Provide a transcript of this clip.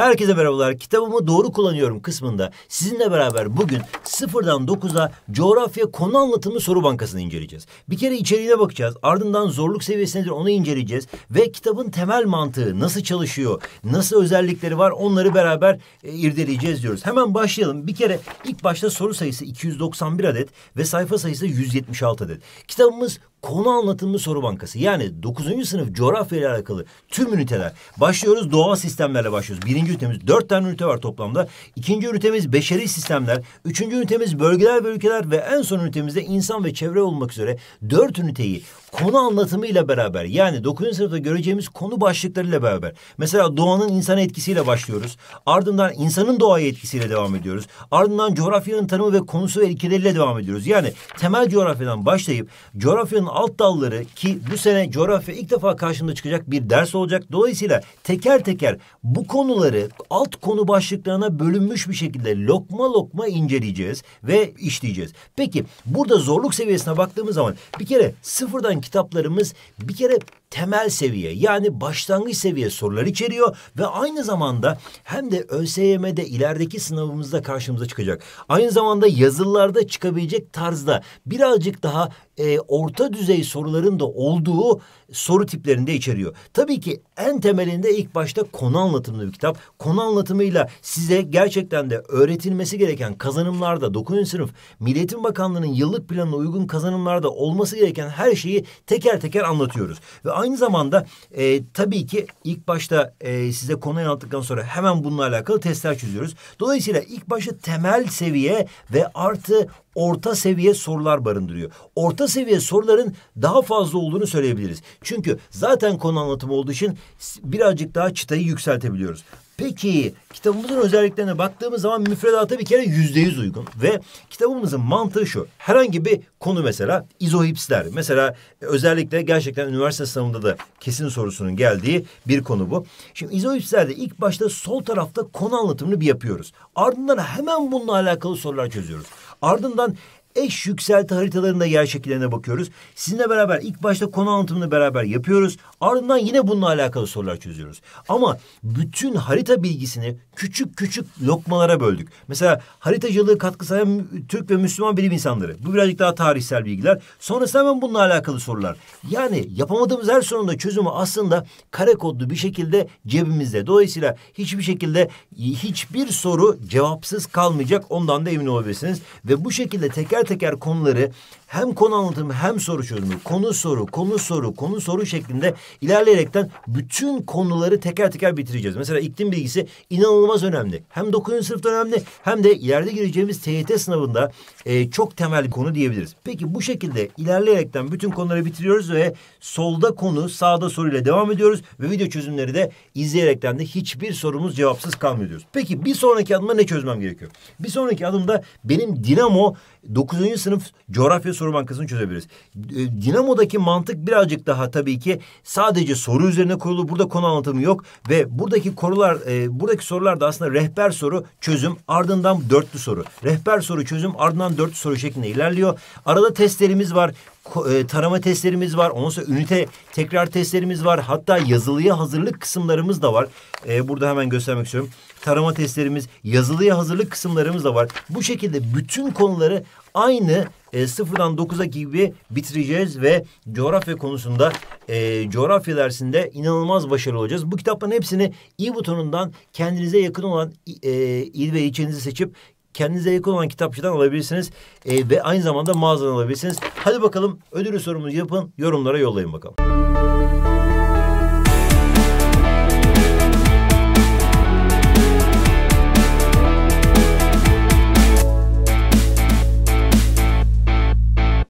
Herkese merhabalar. Kitabımı doğru kullanıyorum kısmında sizinle beraber bugün sıfırdan dokuza coğrafya konu anlatımı soru bankasını inceleyeceğiz. Bir kere içeriğine bakacağız. Ardından zorluk seviyesi nedir onu inceleyeceğiz. Ve kitabın temel mantığı nasıl çalışıyor, nasıl özellikleri var onları beraber e, irdeleyeceğiz diyoruz. Hemen başlayalım. Bir kere ilk başta soru sayısı 291 adet ve sayfa sayısı 176 adet. Kitabımız Konu anlatımı soru bankası. Yani dokuzuncu sınıf coğrafya ile alakalı tüm üniteler. Başlıyoruz doğal sistemlerle başlıyoruz. Birinci ünitemiz dört tane ünite var toplamda. İkinci ünitemiz beşeri sistemler. Üçüncü ünitemiz bölgeler ve ülkeler ve en son ünitemizde insan ve çevre olmak üzere dört üniteyi konu anlatımıyla beraber yani 9. sınıfta göreceğimiz konu başlıklarıyla beraber. Mesela doğanın insan etkisiyle başlıyoruz. Ardından insanın doğaya etkisiyle devam ediyoruz. Ardından coğrafyanın tanımı ve konusu ve ilkeleriyle devam ediyoruz. Yani temel coğrafyadan başlayıp coğrafyanın alt dalları ki bu sene coğrafya ilk defa karşımda çıkacak bir ders olacak. Dolayısıyla teker teker bu konuları alt konu başlıklarına bölünmüş bir şekilde lokma lokma inceleyeceğiz ve işleyeceğiz. Peki burada zorluk seviyesine baktığımız zaman bir kere sıfırdan kitaplarımız bir kere temel seviye yani başlangıç seviye sorular içeriyor ve aynı zamanda hem de ÖSYM'de ilerideki sınavımızda karşımıza çıkacak. Aynı zamanda yazılılarda çıkabilecek tarzda birazcık daha e, orta düzey soruların da olduğu soru tiplerinde içeriyor. Tabii ki en temelinde ilk başta konu anlatımlı bir kitap. Konu anlatımıyla size gerçekten de öğretilmesi gereken kazanımlarda 9. sınıf Milliyetin Bakanlığı'nın yıllık planına uygun kazanımlarda olması gereken her şeyi teker teker anlatıyoruz. Ve aynı zamanda e, tabii ki ilk başta e, size konuyu anlattıktan sonra hemen bununla alakalı testler çözüyoruz. Dolayısıyla ilk başta temel seviye ve artı orta seviye sorular barındırıyor. Orta seviye soruların daha fazla olduğunu söyleyebiliriz. Çünkü zaten konu anlatımı olduğu için birazcık daha çıtayı yükseltebiliyoruz. Peki kitabımızın özelliklerine baktığımız zaman müfredata bir kere yüzde yüz uygun. Ve kitabımızın mantığı şu. Herhangi bir konu mesela izohipsler. Mesela özellikle gerçekten üniversite sınavında da kesin sorusunun geldiği bir konu bu. Şimdi izohipslerde ilk başta sol tarafta konu anlatımını bir yapıyoruz. Ardından hemen bununla alakalı sorular çözüyoruz. Ardından eş yükselti haritalarında yer şekillerine bakıyoruz. Sizinle beraber ilk başta konu anlatımını beraber yapıyoruz. Ardından yine bununla alakalı sorular çözüyoruz. Ama bütün harita bilgisini küçük küçük lokmalara böldük. Mesela haritacılığı katkı sağlayan Türk ve Müslüman bilim insanları. Bu birazcık daha tarihsel bilgiler. Sonrasında hemen bununla alakalı sorular. Yani yapamadığımız her sorunda çözümü aslında kare kodlu bir şekilde cebimizde. Dolayısıyla hiçbir şekilde hiçbir soru cevapsız kalmayacak. Ondan da emin olabilirsiniz. Ve bu şekilde teker teker konuları hem konu anlatımı hem soru çözümü, konu soru, konu soru, konu soru şeklinde ilerleyerekten bütün konuları teker teker bitireceğiz. Mesela iklim bilgisi inanılmaz önemli. Hem 9. sınıfta önemli hem de ileride gireceğimiz TYT sınavında e, çok temel bir konu diyebiliriz. Peki bu şekilde ilerleyerekten bütün konuları bitiriyoruz ve solda konu, sağda soruyla devam ediyoruz ve video çözümleri de izleyerekten de hiçbir sorumuz cevapsız kalmıyor diyoruz. Peki bir sonraki adıma ne çözmem gerekiyor? Bir sonraki adımda benim Dinamo 9. sınıf coğrafya soru bankasını çözebiliriz. E, Dinamo'daki mantık birazcık daha tabii ki sadece soru üzerine kurulu. Burada konu anlatımı yok ve buradaki korular, e, buradaki sorular da aslında rehber soru çözüm ardından dörtlü soru. Rehber soru çözüm ardından dörtlü soru şeklinde ilerliyor. Arada testlerimiz var e, tarama testlerimiz var. Ondan sonra ünite tekrar testlerimiz var. Hatta yazılıya hazırlık kısımlarımız da var. Ee, burada hemen göstermek istiyorum. Tarama testlerimiz, yazılıya hazırlık kısımlarımız da var. Bu şekilde bütün konuları aynı e, sıfırdan dokuza gibi bitireceğiz ve coğrafya konusunda e, coğrafya dersinde inanılmaz başarılı olacağız. Bu kitapların hepsini i butonundan kendinize yakın olan e, il ve ilçenizi seçip kendinize yakın olan kitapçıdan alabilirsiniz. E, ve aynı zamanda mağazadan alabilirsiniz. Hadi bakalım ödülü sorumuzu yapın yorumlara yollayın bakalım.